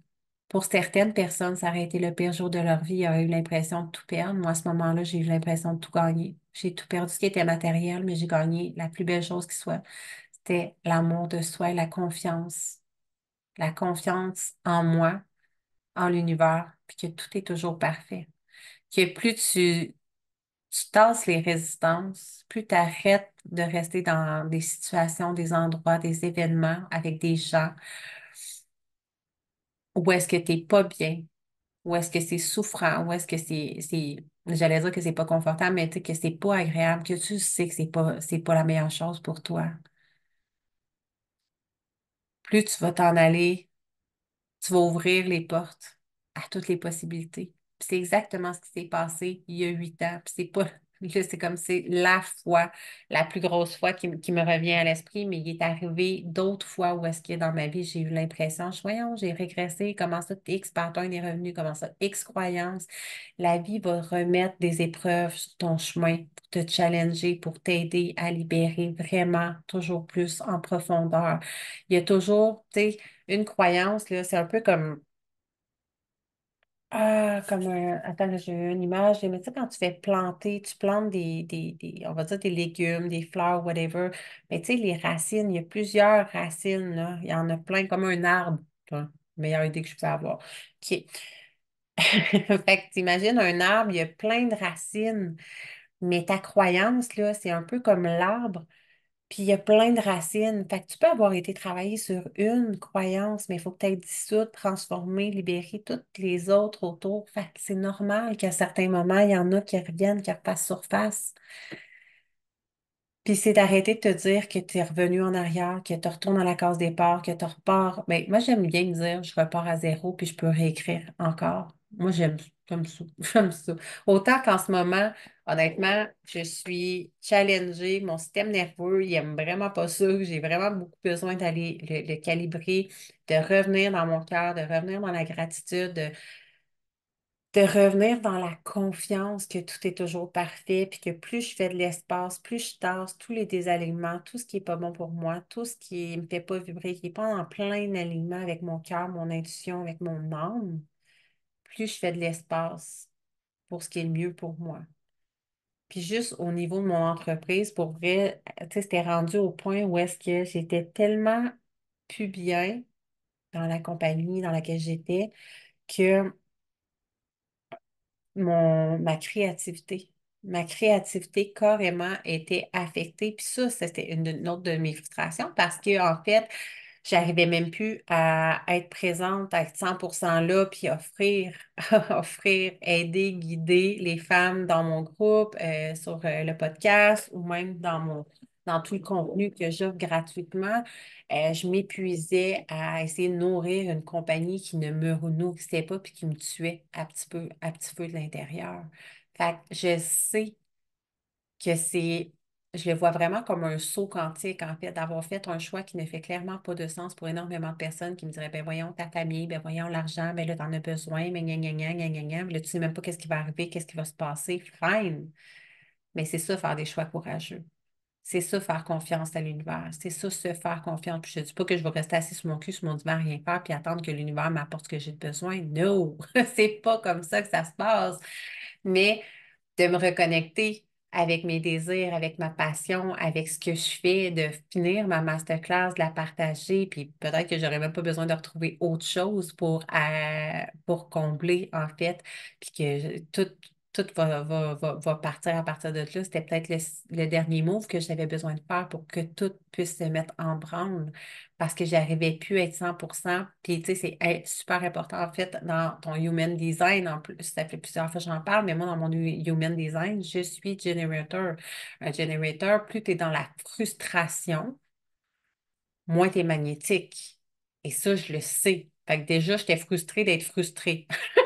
Pour certaines personnes, ça aurait été le pire jour de leur vie. Ils auraient eu l'impression de tout perdre. Moi, à ce moment-là, j'ai eu l'impression de tout gagner. J'ai tout perdu ce qui était matériel, mais j'ai gagné la plus belle chose qui soit. C'était l'amour de soi et la confiance. La confiance en moi, en l'univers, puis que tout est toujours parfait. Que plus tu, tu tasses les résistances, plus tu arrêtes de rester dans des situations, des endroits, des événements avec des gens ou est-ce que tu t'es pas bien? Où est-ce que c'est souffrant? Où est-ce que c'est, c'est, j'allais dire que c'est pas confortable, mais que c'est pas agréable, que tu sais que c'est pas, c'est pas la meilleure chose pour toi. Plus tu vas t'en aller, tu vas ouvrir les portes à toutes les possibilités. C'est exactement ce qui s'est passé il y a huit ans. C'est pas, c'est comme c'est la foi, la plus grosse foi qui, me revient à l'esprit, mais il est arrivé d'autres fois où est-ce qu'il a dans ma vie, j'ai eu l'impression, voyons, j'ai régressé, comment ça, X il est revenu, comment ça, X croyance. La vie va remettre des épreuves sur ton chemin pour te challenger, pour t'aider à libérer vraiment toujours plus en profondeur. Il y a toujours, tu sais, une croyance, là, c'est un peu comme ah, comme un... Attends, j'ai une image. Mais tu sais, quand tu fais planter, tu plantes des, on va dire des légumes, des fleurs, whatever. Mais tu sais, les racines, il y a plusieurs racines, là. Il y en a plein, comme un arbre. meilleure idée que je puisse avoir. OK. Fait que t'imagines un arbre, il y a plein de racines. Mais ta croyance, là, c'est un peu comme l'arbre. Puis il y a plein de racines. Fait que tu peux avoir été travaillé sur une croyance, mais il faut peut-être dissoudre, transformer, libérer toutes les autres autour. Fait que c'est normal qu'à certains moments, il y en a qui reviennent, qui repassent surface. Puis c'est d'arrêter de te dire que tu es revenu en arrière, que tu retournes dans la case départ, que tu repars. Mais ben, moi, j'aime bien me dire, je repars à zéro, puis je peux réécrire encore. Moi, j'aime, comme ça. J'aime ça. Autant qu'en ce moment, honnêtement, je suis challengée. Mon système nerveux, il aime vraiment pas ça. J'ai vraiment beaucoup besoin d'aller le, calibrer, de revenir dans mon cœur, de revenir dans la gratitude, de, de, revenir dans la confiance que tout est toujours parfait, puis que plus je fais de l'espace, plus je tasse tous les désalignements, tout ce qui n'est pas bon pour moi, tout ce qui ne me fait pas vibrer, qui n'est pas en plein alignement avec mon cœur, mon intuition, avec mon âme, plus je fais de l'espace pour ce qui est le mieux pour moi puis juste au niveau de mon entreprise, pour vrai, tu sais, c'était rendu au point où est-ce que j'étais tellement plus bien dans la compagnie dans laquelle j'étais que mon, ma créativité, ma créativité carrément était affectée. Puis ça, c'était une, autre de mes frustrations parce que, en fait, j'arrivais même plus à être présente, à être 100% là, puis offrir, offrir, aider, guider les femmes dans mon groupe, euh, sur euh, le podcast ou même dans mon dans tout le contenu que j'offre gratuitement, euh, je m'épuisais à essayer de nourrir une compagnie qui ne me nourrissait pas puis qui me tuait un petit peu, à petit peu de l'intérieur. Fait je sais que c'est je le vois vraiment comme un saut quantique, en fait, d'avoir fait un choix qui ne fait clairement pas de sens pour énormément de personnes qui me diraient, ben voyons ta famille, ben voyons l'argent, ben là, t'en as besoin, mais gna, gna, gna, gna, gna, là, tu sais même pas qu'est-ce qui va arriver, qu'est-ce qui va se passer, fine. Mais c'est ça, faire des choix courageux. C'est ça, faire confiance à l'univers. C'est ça, se faire confiance. Puis je ne dis pas que je vais rester assis sur mon cul, sur mon divan, rien faire, puis attendre que l'univers m'apporte ce que j'ai besoin. Non, c'est pas comme ça que ça se passe. Mais de me reconnecter avec mes désirs, avec ma passion, avec ce que je fais, de finir ma masterclass, de la partager, puis peut-être que j'aurais même pas besoin de retrouver autre chose pour, euh, pour combler, en fait, puis que tout, tout va, partir à partir de là. C'était peut-être le, dernier move que j'avais besoin de faire pour que tout puisse se mettre en branle parce que j'arrivais plus à être 100%. Puis, tu sais, c'est super important, en fait, dans ton human design. En plus, ça fait plusieurs fois que j'en parle, mais moi, dans mon human design, je suis generator. Un generator, plus tu es dans la frustration, moins tu es magnétique. Et ça, je le sais. Fait que déjà, j'étais frustrée d'être frustrée.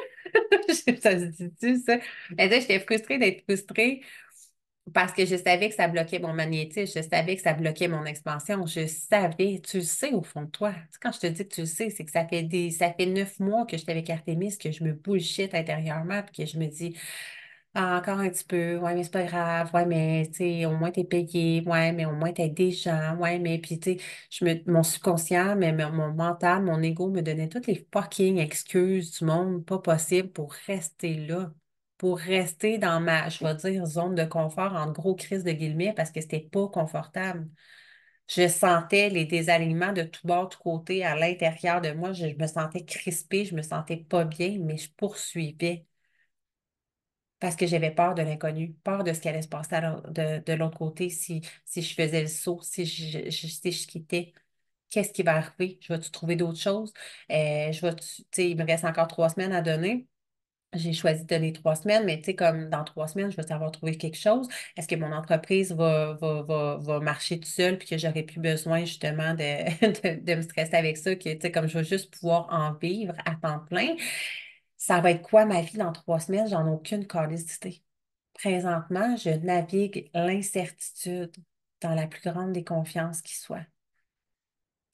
ça se dit-tu, ça? j'étais frustrée d'être frustrée parce que je savais que ça bloquait mon magnétisme, je savais que ça bloquait mon expansion, je savais, tu le sais au fond de toi. quand je te dis que tu le sais, c'est que ça fait des, ça fait neuf mois que j'étais avec Artemis, que je me bullshit intérieurement, puis que je me dis, ah, encore un petit peu, ouais, mais c'est pas grave, ouais, mais au moins t'es payé, ouais, mais au moins t'aides des gens, ouais, mais puis tu sais, mon subconscient, mais mon mental, mon ego me donnait toutes les fucking excuses du monde pas possible pour rester là, pour rester dans ma, je vais dire, zone de confort en gros crise de guillemets parce que c'était pas confortable. Je sentais les désalignements de tout de tout côté, à l'intérieur de moi, je, me sentais crispée, je me sentais pas bien, mais je poursuivais parce que j'avais peur de l'inconnu, peur de ce qui allait se passer de, l'autre côté si, si je faisais le saut, si je, si quittais. Qu'est-ce qui va arriver? Je vais-tu trouver d'autres choses? Euh, je il me reste encore trois semaines à donner. J'ai choisi de donner trois semaines, mais tu sais, comme dans trois semaines, je vais savoir trouver quelque chose. Est-ce que mon entreprise va, marcher tout seul puis que j'aurais plus besoin justement de, me stresser avec ça, tu comme je vais juste pouvoir en vivre à temps plein? ça va être quoi ma vie dans trois semaines? J'en ai aucune d'idée. Présentement, je navigue l'incertitude dans la plus grande des confiances qui soit.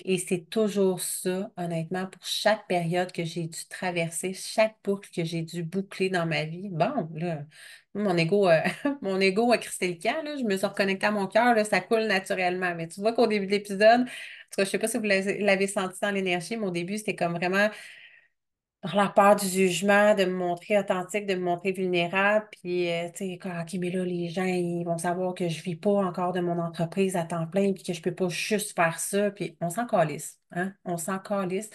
Et c'est toujours ça, honnêtement, pour chaque période que j'ai dû traverser, chaque boucle que j'ai dû boucler dans ma vie. Bon, là, mon ego, euh, mon ego a crissé là, je me suis reconnectée à mon cœur, ça coule naturellement. Mais tu vois qu'au début de l'épisode, en tout je ne sais pas si vous l'avez senti dans l'énergie, mais au début, c'était comme vraiment dans la peur du jugement, de me montrer authentique, de me montrer vulnérable. Puis, euh, tu sais, quand, OK, mais là, les gens, ils vont savoir que je ne vis pas encore de mon entreprise à temps plein, puis que je ne peux pas juste faire ça. Puis, on s'en calisse. Hein? On s'en calisse.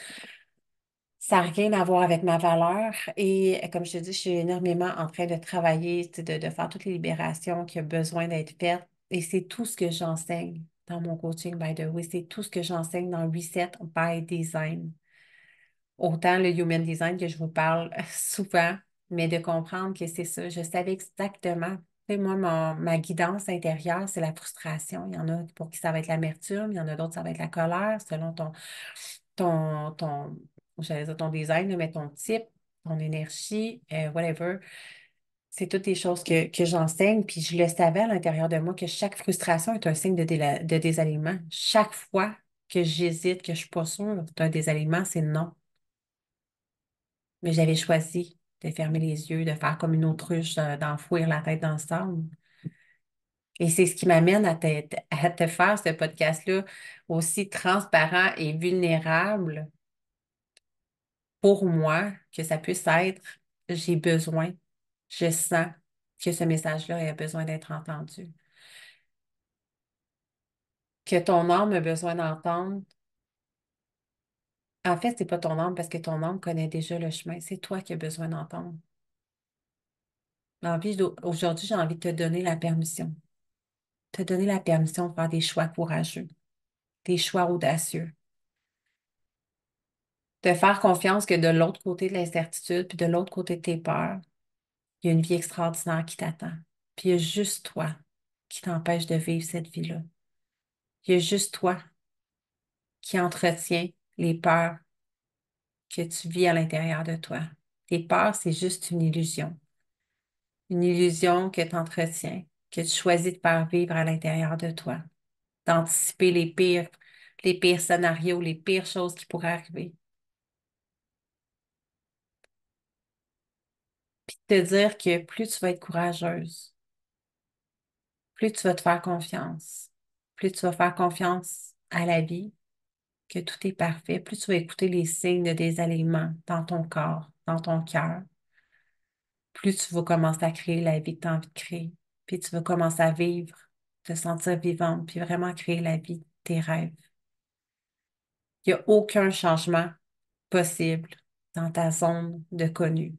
Ça n'a rien à voir avec ma valeur. Et comme je te dis, je suis énormément en train de travailler, de, de faire toutes les libérations qui ont besoin d'être faites. Et c'est tout ce que j'enseigne dans mon coaching, by the way. C'est tout ce que j'enseigne dans Reset by design. Autant le human design que je vous parle souvent, mais de comprendre que c'est ça. Je savais exactement. Et moi, ma guidance intérieure, c'est la frustration. Il y en a pour qui ça va être l'amertume, il y en a d'autres, ça va être la colère, selon ton, ton, ton, ton design, mais ton type, ton énergie, euh, whatever. C'est toutes les choses que, j'enseigne, puis je le savais à l'intérieur de moi que chaque frustration est un signe de, de désalignement. Chaque fois que j'hésite, que je ne suis pas sûre d'un désalignement, c'est non. Mais j'avais choisi de fermer les yeux, de faire comme une autruche, euh, d'enfouir la tête dans le sable. Et c'est ce qui m'amène à, à te, faire ce podcast-là aussi transparent et vulnérable pour moi, que ça puisse être, j'ai besoin, je sens que ce message-là a besoin d'être entendu. Que ton âme a besoin d'entendre en fait, n'est pas ton âme parce que ton âme connaît déjà le chemin. C'est toi qui as besoin d'entendre. Aujourd'hui, j'ai envie de te donner la permission. Te donner la permission de faire des choix courageux, des choix audacieux. De faire confiance que de l'autre côté de l'incertitude, puis de l'autre côté de tes peurs, il y a une vie extraordinaire qui t'attend. Puis il y a juste toi qui t'empêche de vivre cette vie-là. Il y a juste toi qui entretient les peurs que tu vis à l'intérieur de toi. Les peurs, c'est juste une illusion. Une illusion que tu entretiens, que tu choisis de faire vivre à l'intérieur de toi, d'anticiper les pires, les pires scénarios, les pires choses qui pourraient arriver. Puis te dire que plus tu vas être courageuse, plus tu vas te faire confiance, plus tu vas faire confiance à la vie, que tout est parfait, plus tu vas écouter les signes de désalignement dans ton corps, dans ton cœur, plus tu vas commencer à créer la vie que tu as envie de créer. Puis tu vas commencer à vivre, te sentir vivante, puis vraiment créer la vie de tes rêves. Il n'y a aucun changement possible dans ta zone de connu.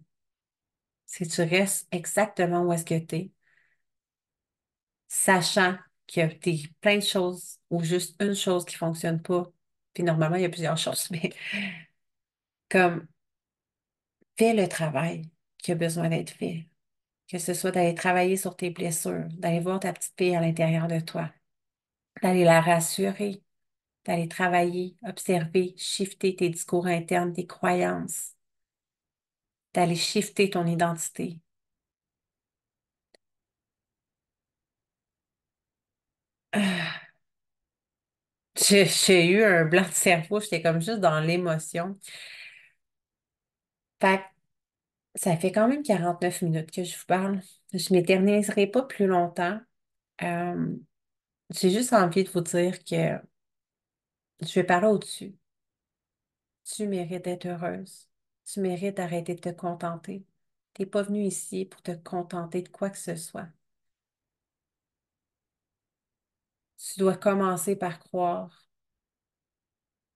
Si tu restes exactement où est-ce que tu es, sachant que tu plein de choses ou juste une chose qui ne fonctionne pas, normalement, il y a plusieurs choses, mais comme fais le travail qui a besoin d'être fait. Que ce soit d'aller travailler sur tes blessures, d'aller voir ta petite fille à l'intérieur de toi, d'aller la rassurer, d'aller travailler, observer, shifter tes discours internes, tes croyances, d'aller shifter ton identité. Ah. J'ai eu un blanc de cerveau, j'étais comme juste dans l'émotion. Fait ça fait quand même 49 minutes que je vous parle. Je m'éterniserai pas plus longtemps. Euh, j'ai juste envie de vous dire que je vais parler au-dessus. Tu mérites d'être heureuse. Tu mérites d'arrêter de te contenter. Tu n'es pas venu ici pour te contenter de quoi que ce soit. tu dois commencer par croire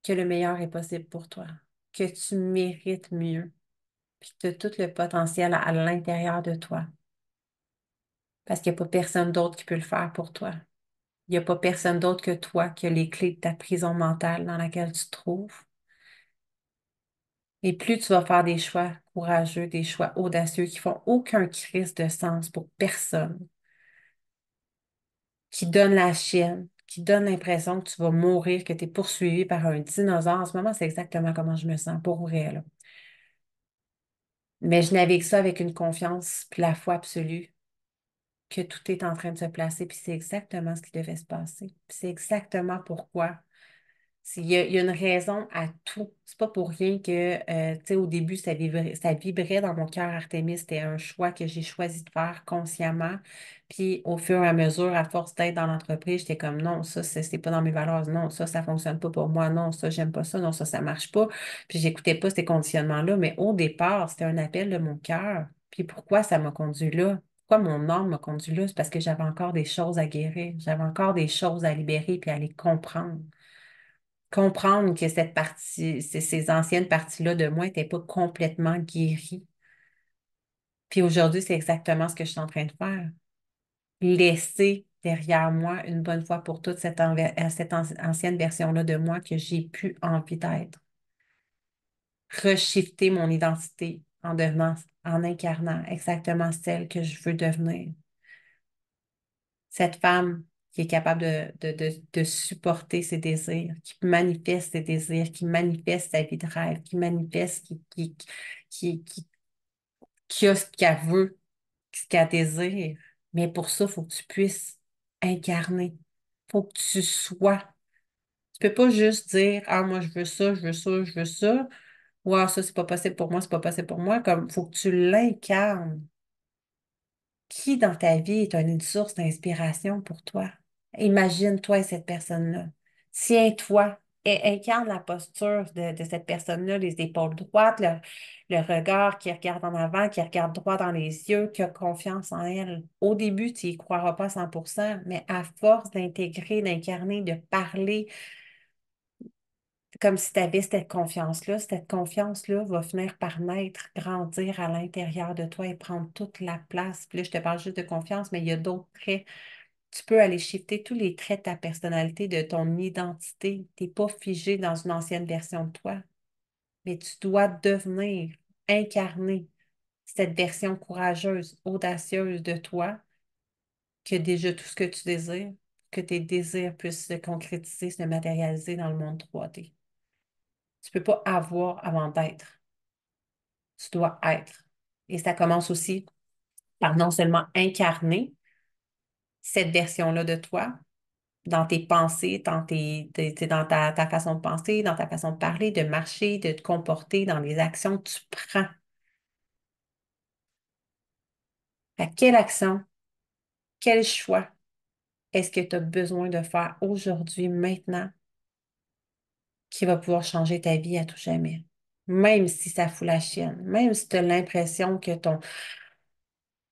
que le meilleur est possible pour toi, que tu mérites mieux, puis que tu as tout le potentiel à, l'intérieur de toi. Parce qu'il n'y a pas personne d'autre qui peut le faire pour toi. Il n'y a pas personne d'autre que toi qui a les clés de ta prison mentale dans laquelle tu te trouves. Et plus tu vas faire des choix courageux, des choix audacieux qui font aucun crise de sens pour personne, qui donne la chienne, qui donne l'impression que tu vas mourir, que tu es poursuivi par un dinosaure. En ce moment, c'est exactement comment je me sens pour vrai. Mais je navigue ça avec une confiance puis la foi absolue que tout est en train de se placer, puis c'est exactement ce qui devait se passer. C'est exactement pourquoi il y, a, une raison à tout. C'est pas pour rien que, euh, tu sais, au début, ça vibrait, ça vibrait dans mon cœur, Artemis. C'était un choix que j'ai choisi de faire consciemment. Puis, au fur et à mesure, à force d'être dans l'entreprise, j'étais comme non, ça, c'est pas dans mes valeurs. Non, ça, ça fonctionne pas pour moi. Non, ça, j'aime pas ça. Non, ça, ça marche pas. Puis, j'écoutais pas ces conditionnements-là. Mais au départ, c'était un appel de mon cœur. Puis, pourquoi ça m'a conduit là? pourquoi mon âme m'a conduit là? C'est parce que j'avais encore des choses à guérir. J'avais encore des choses à libérer puis à les comprendre comprendre que cette partie, ces anciennes parties-là de moi n'étaient pas complètement guéries. Puis aujourd'hui, c'est exactement ce que je suis en train de faire. Laisser derrière moi une bonne fois pour toutes cette, euh, cette ancienne version-là de moi que j'ai pu envie d'être. Reshifter mon identité en devenant, en incarnant exactement celle que je veux devenir. Cette femme qui est capable de, de, supporter ses désirs, qui manifeste ses désirs, qui manifeste sa vie de rêve, qui manifeste, qui, qui, qui, a ce qu'elle veut, ce qu'elle désire. Mais pour ça, il faut que tu puisses incarner. Il faut que tu sois. Tu ne peux pas juste dire Ah, moi, je veux ça, je veux ça, je veux ça. Ou ah, ça, c'est pas possible pour moi, c'est pas possible pour moi. Comme, faut que tu l'incarnes. Qui dans ta vie est une source d'inspiration pour toi? Imagine-toi cette personne-là. Tiens-toi et incarne la posture de, cette personne-là, les épaules droites, le, regard qui regarde en avant, qui regarde droit dans les yeux, qui a confiance en elle. Au début, tu n'y croiras pas 100%, mais à force d'intégrer, d'incarner, de parler, comme si tu avais cette confiance-là, cette confiance-là va finir par naître, grandir à l'intérieur de toi et prendre toute la place. Puis là, je te parle juste de confiance, mais il y a d'autres traits tu peux aller shifter tous les traits de ta personnalité, de ton identité. Tu n'es pas figé dans une ancienne version de toi, mais tu dois devenir, incarner cette version courageuse, audacieuse de toi, que déjà tout ce que tu désires, que tes désirs puissent se concrétiser, se matérialiser dans le monde 3D. Tu ne peux pas avoir avant d'être. Tu dois être. Et ça commence aussi par non seulement incarner cette version-là de toi dans tes pensées, dans, dans ta, ta, façon de penser, dans ta façon de parler, de marcher, de te comporter, dans les actions que tu prends. À quelle action, quel choix est-ce que tu as besoin de faire aujourd'hui, maintenant, qui va pouvoir changer ta vie à tout jamais? Même si ça fout la chienne, même si tu as l'impression que ton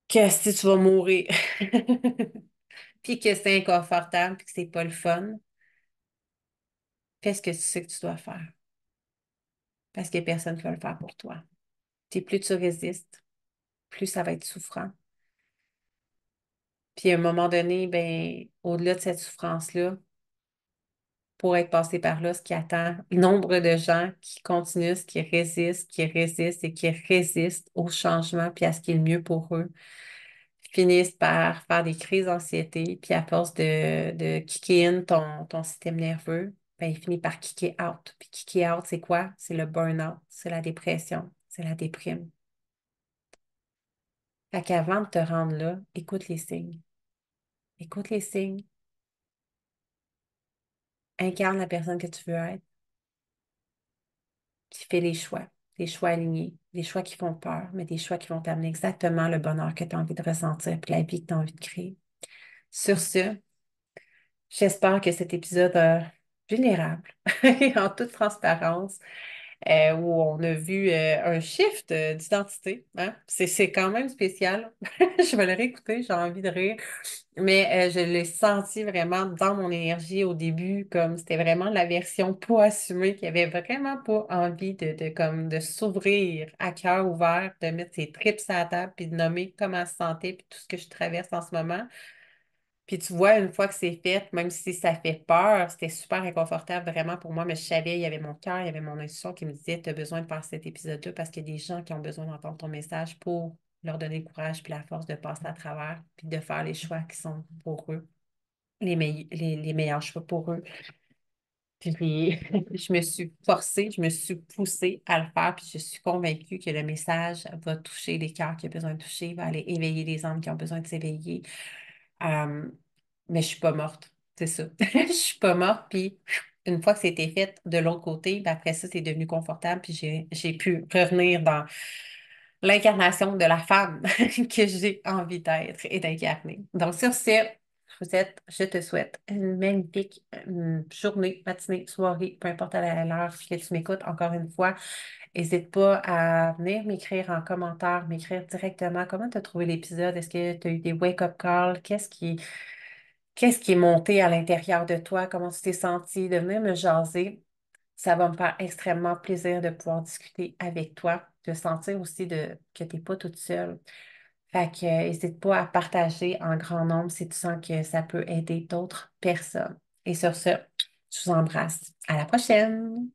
que si tu vas mourir. puis que c'est inconfortable, puis que c'est pas le fun, fais ce que tu sais que tu dois faire. Parce que personne ne va le faire pour toi. plus tu résistes, plus ça va être souffrant. Puis à un moment donné, ben, au-delà de cette souffrance-là, pour être passé par là, ce qui attend nombre de gens qui continuent, qui résistent, qui résistent et qui résistent au changement puis à ce qui est le mieux pour eux finissent par faire des crises d'anxiété, puis à force de, de kicker in ton, système nerveux, ben, il finit par kicker out. Puis kicker out, c'est quoi? C'est le burn-out, c'est la dépression, c'est la déprime. Fait qu'avant de te rendre là, écoute les signes. Écoute les signes. Incarne la personne que tu veux être. Puis fais les choix, les choix alignés des choix qui font peur, mais des choix qui vont t'amener exactement le bonheur que tu as envie de ressentir et la vie que tu as envie de créer. Sur ce, j'espère que cet épisode euh, vulnérable et en toute transparence euh, où on a vu euh, un shift euh, d'identité. Hein. C'est quand même spécial. je vais le réécouter, j'ai envie de rire. Mais je l'ai senti vraiment dans mon énergie au début, comme c'était vraiment la version pas assumée qui avait vraiment pas envie de, de de s'ouvrir à cœur ouvert, de mettre ses tripes à la table, puis de nommer comment se sentait, puis tout ce que je traverse en ce moment. Puis tu vois, une fois que c'est fait, même si ça fait peur, c'était super inconfortable vraiment pour moi, mais je savais, il y avait mon cœur, il y avait mon intuition qui me disait, tu as besoin de faire cet épisode-là parce qu'il y a des gens qui ont besoin d'entendre ton message pour leur donner le courage puis la force de passer à travers puis de faire les choix qui sont pour eux, les, les, les meilleurs choix pour eux. Puis je me suis forcée, je me suis poussée à le faire, puis je suis convaincue que le message va toucher les cœurs qui ont besoin de toucher, va aller éveiller les âmes qui ont besoin de s'éveiller, euh, mais je suis pas morte, c'est ça. Je suis pas morte, puis une fois que c'était fait de l'autre côté, ben après ça, c'est devenu confortable, puis j'ai pu revenir dans l'incarnation de la femme que j'ai envie d'être et d'incarner. Donc, sur ce, êtes, je te souhaite une magnifique euh, journée, matinée, soirée, peu importe à l'heure que tu m'écoutes. Encore une fois, n'hésite pas à venir m'écrire en commentaire, m'écrire directement comment tu as trouvé l'épisode. Est-ce que tu as eu des wake-up calls? Qu'est-ce qui. Qu'est-ce qui est monté à l'intérieur de toi? Comment tu t'es senti? De venir me jaser. Ça va me faire extrêmement plaisir de pouvoir discuter avec toi, de sentir aussi de, que tu n'es pas toute seule. Fait que, n'hésite euh, pas à partager en grand nombre si tu sens que ça peut aider d'autres personnes. Et sur ce, je vous embrasse. À la prochaine!